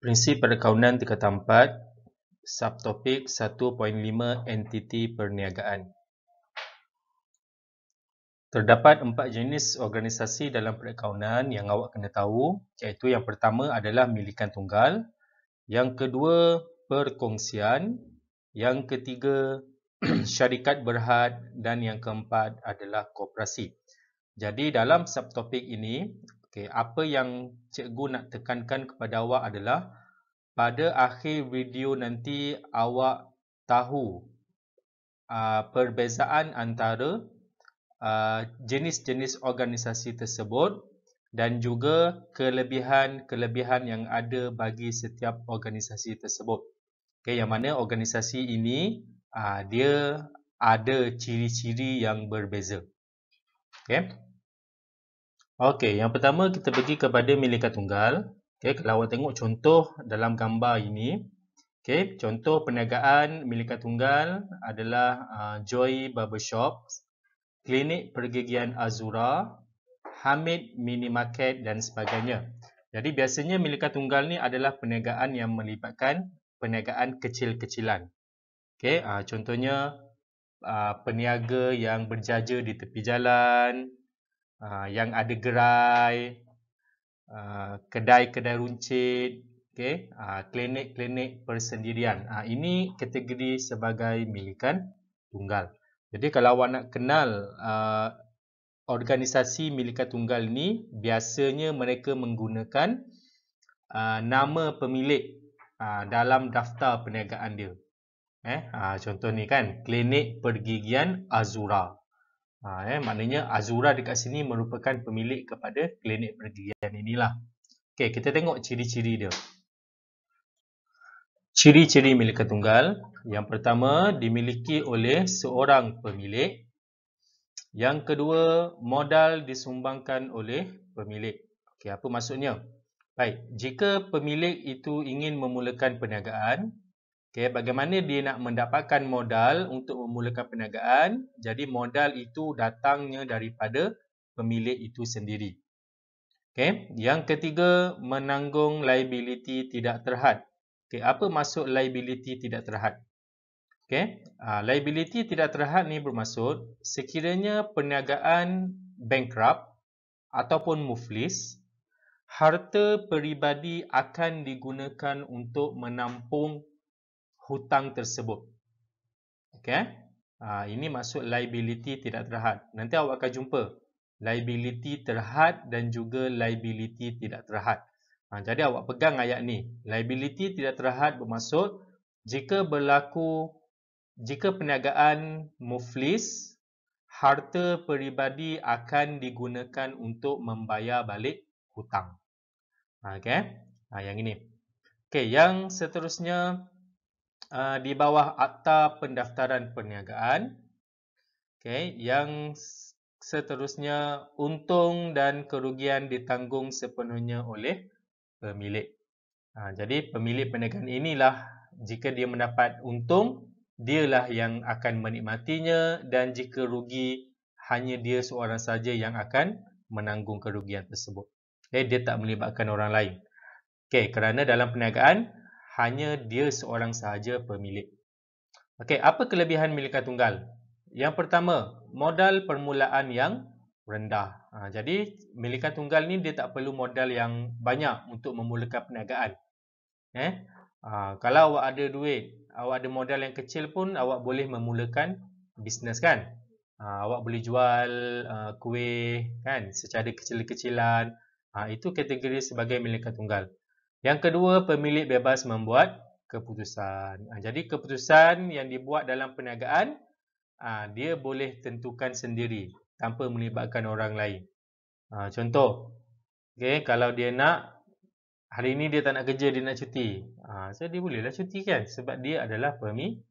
Prinsip perkawinan dikata 4, subtopik 1.5 entiti perniagaan. Terdapat empat jenis organisasi dalam perakaunan yang awak kena tahu, iaitu yang pertama adalah milikan tunggal, yang kedua perkongsian, yang ketiga syarikat berhad dan yang keempat adalah koperasi. Jadi dalam subtopik ini, Okay, apa yang cikgu nak tekankan kepada awak adalah pada akhir video nanti awak tahu uh, perbezaan antara ah, jenis-jenis uh, organisasi tersebut dan juga kelebihan-kelebihan yang ada bagi setiap organisasi tersebut. Okay, yang mana organisasi ini uh, dia ada ciri-ciri yang berbeza. Okay. Okey, yang pertama kita pergi kepada milika tunggal. Okey, kalau awak tengok contoh dalam gambar ini. Okey, contoh perniagaan milika tunggal adalah uh, Joy Barbershop, Klinik Pergigian Azura, Hamid Mini Market dan sebagainya. Jadi biasanya milika tunggal ni adalah perniagaan yang melibatkan perniagaan kecil-kecilan. Okey, uh, contohnya uh, peniaga yang berjaja di tepi jalan, Ah, yang ada gerai, ah, kedai-kedai runcit, okay, ah, klinik-klinik persendirian. ini kategori sebagai milikan tunggal. Jadi kalau awak nak kenal organisasi milikan tunggal ni, biasanya mereka menggunakan nama pemilik dalam daftar perniagaan dia. Eh, contoh ni kan, klinik pergigian Azura. Ha, eh, maknanya Azura dekat sini merupakan pemilik kepada klinik pergilian inilah. Okey, kita tengok ciri-ciri dia. Ciri-ciri milik ketunggal. Yang pertama, dimiliki oleh seorang pemilik. Yang kedua, modal disumbangkan oleh pemilik. Okey, apa maksudnya? Baik, jika pemilik itu ingin memulakan perniagaan, Okay, bagaimana dia nak mendapatkan modal untuk memulakan perniagaan? Jadi modal itu datangnya daripada pemilik itu sendiri. Okay, yang ketiga menanggung liability tidak terhad. Okay, apa maksud liability tidak terhad? Okay, uh, ah, liability tidak terhad ni bermaksud sekiranya perniagaan bankrupt ataupun muflis Harta peribadi akan digunakan untuk menampung hutang tersebut. Okay? Eh? Ha, ini maksud liability tidak terhad. Nanti awak akan jumpa liability terhad dan juga liability tidak terhad. Ha, jadi awak pegang ayat ni. Liability tidak terhad bermaksud jika berlaku jika perniagaan muflis harta peribadi akan digunakan untuk membayar balik hutang. Ha, okay? Eh? Ha, yang ini. Okay, yang seterusnya Ah, di bawah akta pendaftaran perniagaan. okay, yang seterusnya untung dan kerugian ditanggung sepenuhnya oleh pemilik. Ha, jadi pemilik perniagaan inilah jika dia mendapat untung, dialah yang akan menikmatinya dan jika rugi hanya dia seorang saja yang akan menanggung kerugian tersebut. Okay, eh, dia tak melibatkan orang lain. Okay, kerana dalam perniagaan hanya dia seorang sahaja pemilik. Okey, apa kelebihan milik tunggal? Yang pertama, modal permulaan yang rendah. Ha, jadi, milik tunggal ni dia tak perlu modal yang banyak untuk memulakan perniagaan. Eh? Ha, kalau awak ada duit, awak ada modal yang kecil pun awak boleh memulakan bisnes kan? Ha, awak boleh jual uh, kuih kan secara kecil-kecilan. Ha, itu kategori sebagai milik tunggal. Yang kedua, pemilik bebas membuat keputusan. Ah, jadi, keputusan yang dibuat dalam perniagaan, ah, dia boleh tentukan sendiri tanpa melibatkan orang lain. Ah, contoh, okay, kalau dia nak, hari ini dia tak nak kerja, dia nak cuti. So, dia bolehlah cuti kan? Sebab dia adalah pemilik.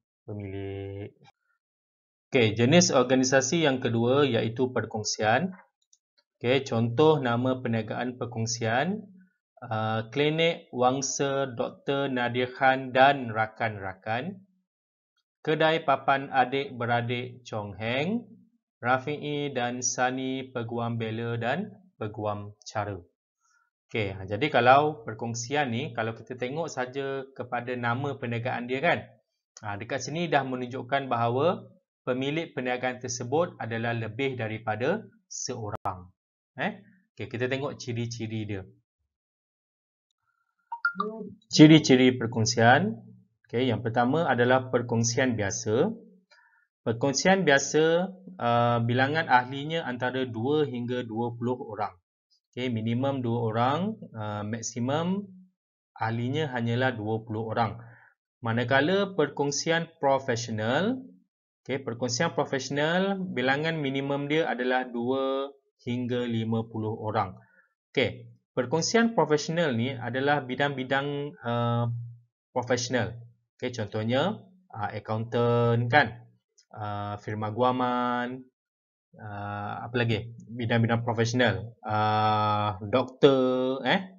Okay, jenis organisasi yang kedua iaitu perkongsian. Okay, contoh nama perniagaan perkongsian Uh, klinik wangsa Dr. Nadia Khan dan rakan-rakan, kedai papan adik-beradik Chong Heng, Rafi'i dan Sani Peguam Bela dan Peguam Cara. Okay, ha, jadi kalau perkongsian ni, kalau kita tengok saja kepada nama perniagaan dia kan, ha, dekat sini dah menunjukkan bahawa pemilik perniagaan tersebut adalah lebih daripada seorang. Eh? Okay, kita tengok ciri-ciri dia ciri-ciri perkongsian. Okay, yang pertama adalah perkongsian biasa. Perkongsian biasa uh, bilangan ahlinya antara 2 hingga 20 orang. Okay, minimum 2 orang, uh, maksimum ahlinya hanyalah 20 orang. Manakala perkongsian profesional, okay, perkongsian profesional bilangan minimum dia adalah 2 hingga 50 orang. Okay, Perkongsian profesional ni adalah bidang-bidang uh, profesional. Okay, contohnya, uh, accountant kan, uh, firma guaman, uh, apa lagi, bidang-bidang profesional. Uh, doktor, eh,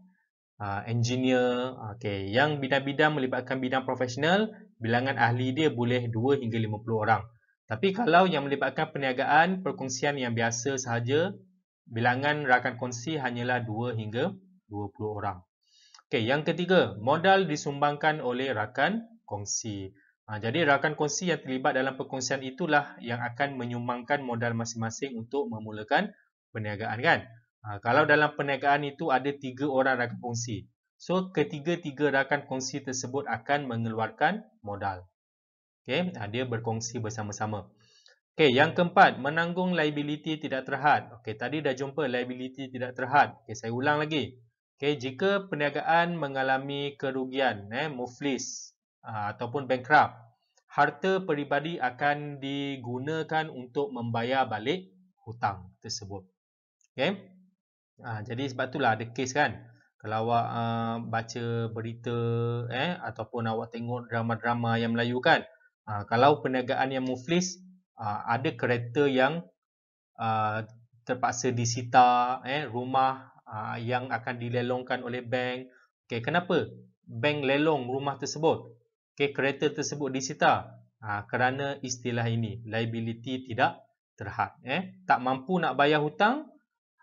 uh, engineer, okay. yang bidang-bidang melibatkan bidang profesional, bilangan ahli dia boleh 2 hingga 50 orang. Tapi kalau yang melibatkan perniagaan, perkongsian yang biasa sahaja, bilangan rakan kongsi hanyalah 2 hingga 20 orang. Okey, yang ketiga, modal disumbangkan oleh rakan kongsi. Ha, jadi rakan kongsi yang terlibat dalam perkongsian itulah yang akan menyumbangkan modal masing-masing untuk memulakan perniagaan kan. Ha, kalau dalam perniagaan itu ada tiga orang rakan kongsi. So ketiga-tiga rakan kongsi tersebut akan mengeluarkan modal. Okey, ha, dia berkongsi bersama-sama. Okey, ya. yang keempat, menanggung liability tidak terhad. Okey, tadi dah jumpa liability tidak terhad. Okey, saya ulang lagi. Okey, jika perniagaan mengalami kerugian, eh, muflis ah, ataupun bankrupt, harta peribadi akan digunakan untuk membayar balik hutang tersebut. Okey. Ah, jadi sebab itulah ada kes kan. Kalau awak uh, baca berita eh ataupun awak tengok drama-drama yang Melayu kan. Ha, kalau perniagaan yang muflis Ah, ada kereta yang uh, terpaksa disita, eh, rumah uh, yang akan dilelongkan oleh bank. Okay, kenapa bank lelong rumah tersebut? Okay, kereta tersebut disita uh, kerana istilah ini, liability tidak terhad. Eh. Tak mampu nak bayar hutang,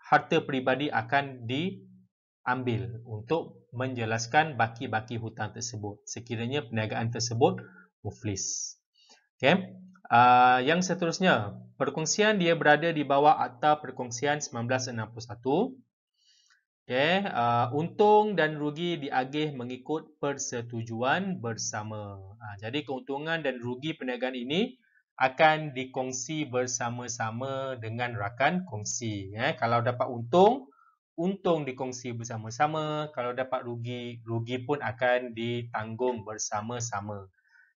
harta peribadi akan diambil untuk menjelaskan baki-baki hutang tersebut sekiranya perniagaan tersebut muflis. Okay. Uh, yang seterusnya, perkongsian dia berada di bawah Akta Perkongsian 1961. Okay. Uh, untung dan rugi diagih mengikut persetujuan bersama. Uh, jadi, keuntungan dan rugi perniagaan ini akan dikongsi bersama-sama dengan rakan kongsi. Eh. Kalau dapat untung, untung dikongsi bersama-sama. Kalau dapat rugi, rugi pun akan ditanggung bersama-sama.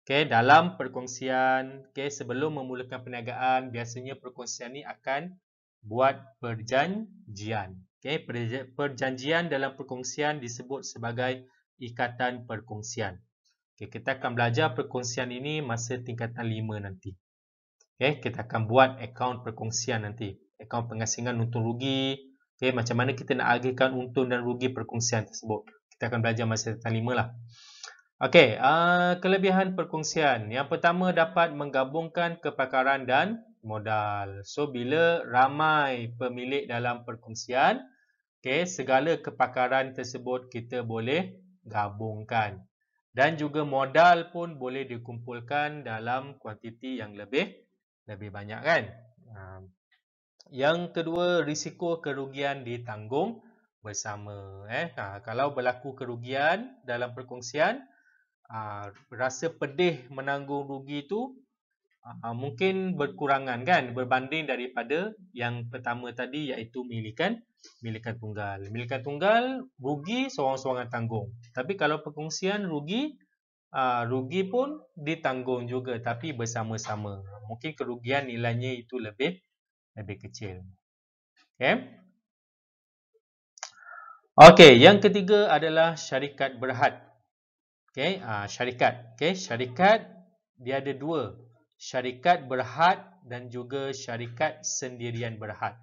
Okay, dalam perkongsian, okay, sebelum memulakan perniagaan, biasanya perkongsian ini akan buat perjanjian. Okay, perjanjian dalam perkongsian disebut sebagai ikatan perkongsian. Okay, kita akan belajar perkongsian ini masa tingkatan 5 nanti. Okay, kita akan buat akaun perkongsian nanti. Akaun pengasingan untung rugi. Okay, macam mana kita nak agihkan untung dan rugi perkongsian tersebut. Kita akan belajar masa tingkatan 5 lah. Okey, uh, kelebihan perkongsian. Yang pertama dapat menggabungkan kepakaran dan modal. So bila ramai pemilik dalam perkongsian, okey, segala kepakaran tersebut kita boleh gabungkan. Dan juga modal pun boleh dikumpulkan dalam kuantiti yang lebih lebih banyak kan. Um, yang kedua, risiko kerugian ditanggung bersama. Eh, nah, ha, kalau berlaku kerugian dalam perkongsian, Ah, rasa pedih menanggung rugi tu aa, ah, mungkin berkurangan kan berbanding daripada yang pertama tadi iaitu milikan milikan tunggal. Milikan tunggal rugi seorang-seorang tanggung. Tapi kalau perkongsian rugi aa, ah, rugi pun ditanggung juga tapi bersama-sama. Mungkin kerugian nilainya itu lebih lebih kecil. Okey. Okey, yang ketiga adalah syarikat berhad okay, uh, syarikat. Okay, syarikat dia ada dua. Syarikat berhad dan juga syarikat sendirian berhad.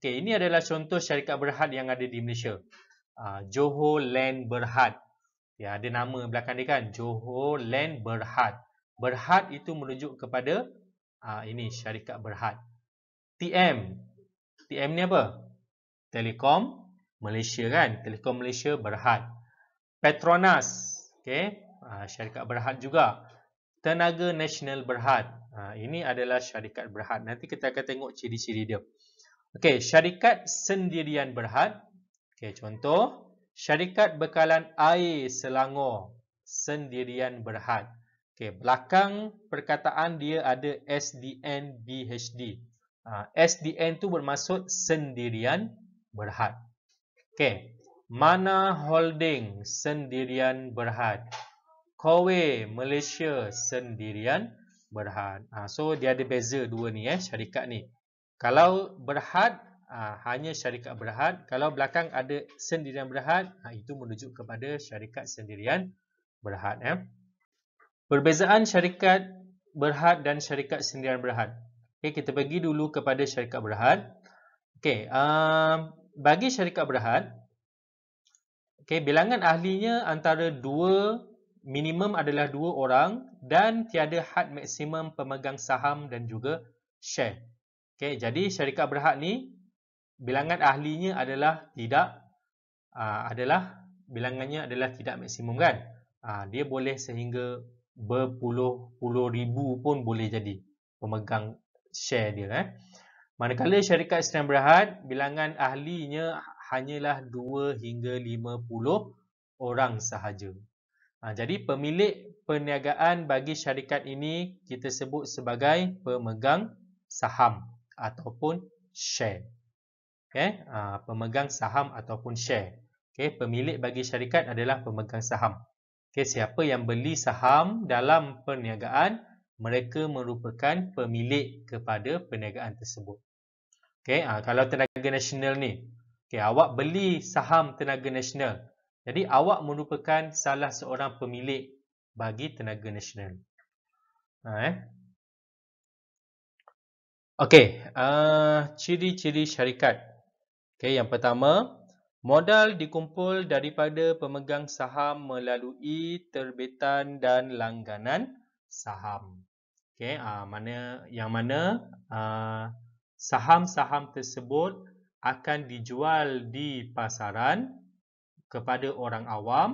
Okay, ini adalah contoh syarikat berhad yang ada di Malaysia. Uh, Johor Land Berhad. Ya, ada nama belakang dia kan. Johor Land Berhad. Berhad itu menunjuk kepada uh, ini syarikat berhad. TM. TM ni apa? Telekom Malaysia kan. Telekom Malaysia Berhad. Petronas okay. Ah, syarikat berhad juga tenaga nasional berhad ah, ini adalah syarikat berhad nanti kita akan tengok ciri-ciri dia okay. syarikat sendirian berhad okay. contoh syarikat bekalan air selangor sendirian berhad okay. belakang perkataan dia ada SDN BHD ah, SDN tu bermaksud sendirian berhad Okey, mana Holding Sendirian Berhad Kowei Malaysia Sendirian Berhad ha, So dia ada beza dua ni eh syarikat ni Kalau Berhad ha, hanya syarikat Berhad Kalau belakang ada Sendirian Berhad ha, Itu menuju kepada syarikat Sendirian Berhad eh. Perbezaan syarikat Berhad dan syarikat Sendirian Berhad okay, Kita pergi dulu kepada syarikat Berhad okay, um, Bagi syarikat Berhad Okay, bilangan ahlinya antara dua minimum adalah dua orang dan tiada had maksimum pemegang saham dan juga share. Okay, jadi syarikat berhad ni bilangan ahlinya adalah tidak aa, ah, adalah bilangannya adalah tidak maksimum kan? Aa, ah, dia boleh sehingga berpuluh-puluh ribu pun boleh jadi pemegang share dia. Eh? Manakala syarikat sedang berhad, bilangan ahlinya hanyalah 2 hingga 50 orang sahaja. Ha, jadi pemilik perniagaan bagi syarikat ini kita sebut sebagai pemegang saham ataupun share. Okay? Ha, pemegang saham ataupun share. Okay? Pemilik bagi syarikat adalah pemegang saham. Okay, siapa yang beli saham dalam perniagaan, mereka merupakan pemilik kepada perniagaan tersebut. Okay, ha, kalau tenaga nasional ni, Okay, awak beli saham tenaga nasional. Jadi awak merupakan salah seorang pemilik bagi tenaga nasional. Ha, eh? Okey, uh, ciri-ciri syarikat. Okey, yang pertama, modal dikumpul daripada pemegang saham melalui terbitan dan langganan saham. Okey, uh, mana yang mana uh, saham-saham tersebut akan dijual di pasaran kepada orang awam,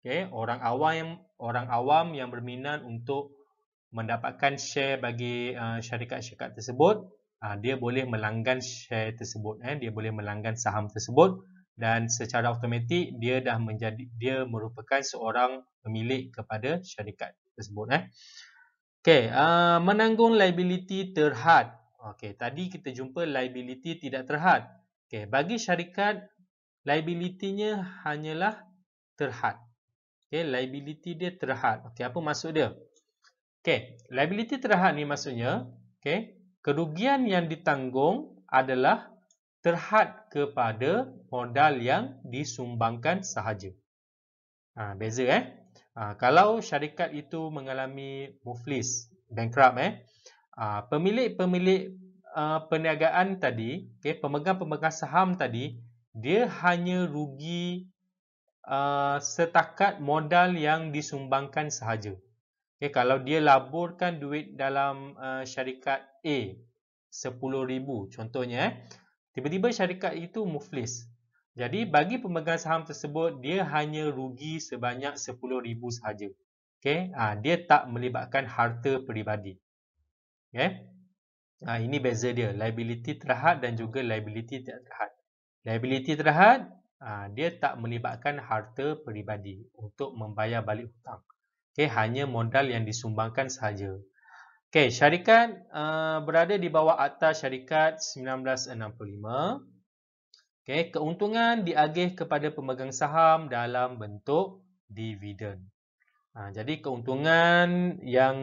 okay, orang awam yang orang awam yang berminat untuk mendapatkan share bagi uh, syarikat-syarikat tersebut, uh, dia boleh melanggan share tersebut, eh, dia boleh melanggan saham tersebut dan secara automatik dia dah menjadi dia merupakan seorang pemilik kepada syarikat tersebut. Eh. Okay, uh, menanggung liability terhad Okey, tadi kita jumpa liability tidak terhad. Okey, bagi syarikat liability-nya hanyalah terhad. Okey, liability dia terhad. Okey, apa maksud dia? Okey, liability terhad ni maksudnya, okey, kerugian yang ditanggung adalah terhad kepada modal yang disumbangkan sahaja. Ha, beza eh. Ha, kalau syarikat itu mengalami muflis, bankrupt eh, Ah, pemilik-pemilik uh, perniagaan tadi, okay, pemegang-pemegang saham tadi, dia hanya rugi uh, setakat modal yang disumbangkan sahaja. Okay, kalau dia laburkan duit dalam uh, syarikat A, RM10,000 contohnya, eh, tiba-tiba syarikat itu muflis. Jadi, bagi pemegang saham tersebut, dia hanya rugi sebanyak RM10,000 sahaja. Okay, uh, dia tak melibatkan harta peribadi. Okay. Ya? Ha, ini beza dia. Liability terhad dan juga liability tidak terhad. Liability terhad, ha, dia tak melibatkan harta peribadi untuk membayar balik hutang. Okay, hanya modal yang disumbangkan sahaja. Okay, syarikat uh, berada di bawah atas Syarikat 1965. Okay, keuntungan diagih kepada pemegang saham dalam bentuk dividen. Ha, jadi keuntungan yang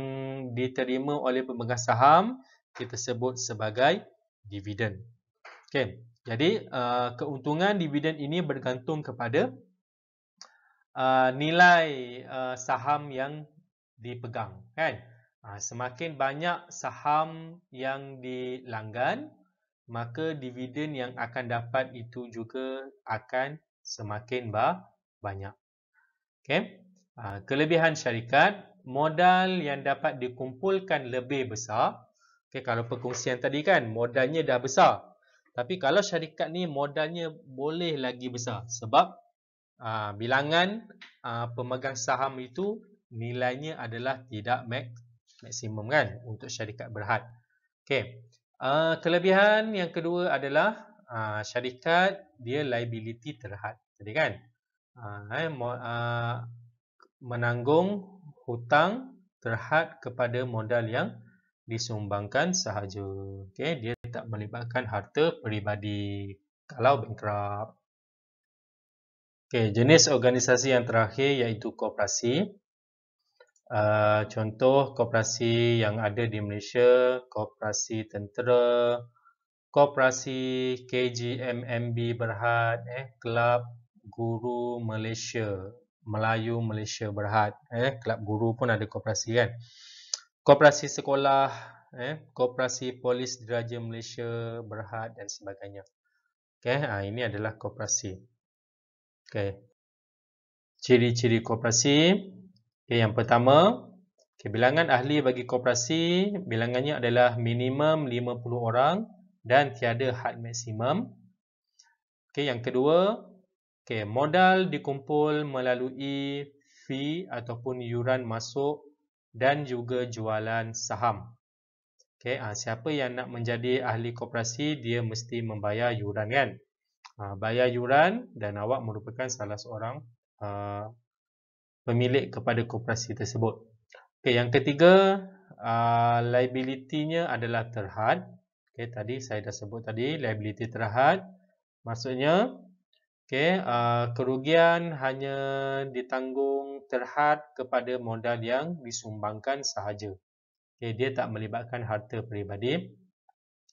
diterima oleh pemegang saham kita sebut sebagai dividen. Okay. Jadi uh, keuntungan dividen ini bergantung kepada uh, nilai uh, saham yang dipegang. Kan? Ha, semakin banyak saham yang dilanggan, maka dividen yang akan dapat itu juga akan semakin banyak. Okay. Ah, kelebihan syarikat, modal yang dapat dikumpulkan lebih besar. Okey, kalau perkongsian tadi kan, modalnya dah besar. Tapi kalau syarikat ni modalnya boleh lagi besar sebab aa, ah, bilangan aa, ah, pemegang saham itu nilainya adalah tidak max, maksimum kan untuk syarikat berhad. Okey, kelebihan yang kedua adalah aa, syarikat dia liability terhad. Jadi kan aa, eh, mo, aa, menanggung hutang terhad kepada modal yang disumbangkan sahaja. Okay, dia tak melibatkan harta peribadi kalau bankrupt. Okay, jenis organisasi yang terakhir iaitu koperasi. Uh, contoh koperasi yang ada di Malaysia, koperasi tentera, koperasi KGMMB Berhad, eh, Kelab Guru Malaysia. Melayu Malaysia Berhad eh kelab guru pun ada koperasi kan koperasi sekolah eh koperasi polis diraja Malaysia Berhad dan sebagainya okey ha, ini adalah koperasi okey ciri-ciri koperasi okay, yang pertama okay, bilangan ahli bagi koperasi bilangannya adalah minimum 50 orang dan tiada had maksimum okey yang kedua Okay, modal dikumpul melalui fee ataupun yuran masuk dan juga jualan saham. Okay, ha, ah, siapa yang nak menjadi ahli koperasi, dia mesti membayar yuran kan? Ha, bayar yuran dan awak merupakan salah seorang ha, pemilik kepada koperasi tersebut. Okay, yang ketiga, ha, liability-nya adalah terhad. Okay, tadi saya dah sebut tadi, liability terhad. Maksudnya, Okay, uh, kerugian hanya ditanggung terhad kepada modal yang disumbangkan sahaja. Okay, dia tak melibatkan harta peribadi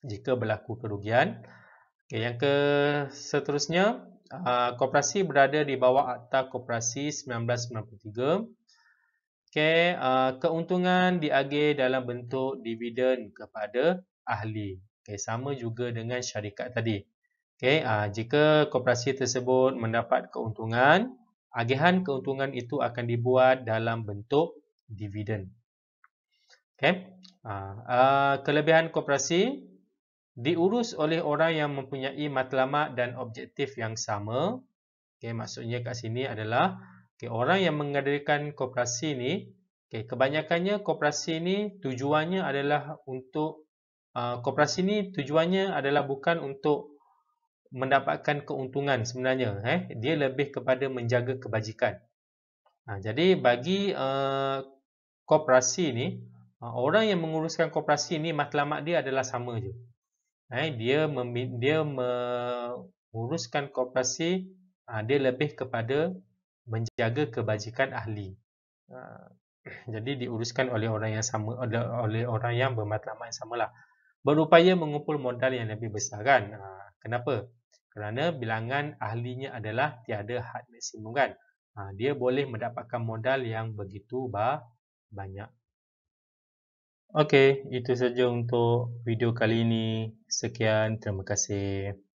jika berlaku kerugian. Okay, yang ke seterusnya, uh, koperasi berada di bawah Akta Koperasi 1993. Okay, uh, keuntungan diagih dalam bentuk dividen kepada ahli. Okay, sama juga dengan syarikat tadi. Okay, uh, ah, jika koperasi tersebut mendapat keuntungan, agihan keuntungan itu akan dibuat dalam bentuk dividen. Okay. Uh, ah, uh, ah, kelebihan koperasi diurus oleh orang yang mempunyai matlamat dan objektif yang sama. Okay, maksudnya kat sini adalah okay, orang yang mengadakan koperasi ini, okay, kebanyakannya koperasi ini tujuannya adalah untuk uh, koperasi ini tujuannya adalah bukan untuk mendapatkan keuntungan sebenarnya. Eh? Dia lebih kepada menjaga kebajikan. Ha, jadi bagi uh, koperasi ni, ha, orang yang menguruskan koperasi ni matlamat dia adalah sama je. Eh? Dia, dia menguruskan koperasi, uh, dia lebih kepada menjaga kebajikan ahli. Ha. Jadi diuruskan oleh orang yang sama oleh orang yang bermatlamat yang samalah. Berupaya mengumpul modal yang lebih besar kan. Ha, kenapa? kerana bilangan ahlinya adalah tiada had maksimum kan. Ha, dia boleh mendapatkan modal yang begitu banyak. Okey, itu saja untuk video kali ini. Sekian, terima kasih.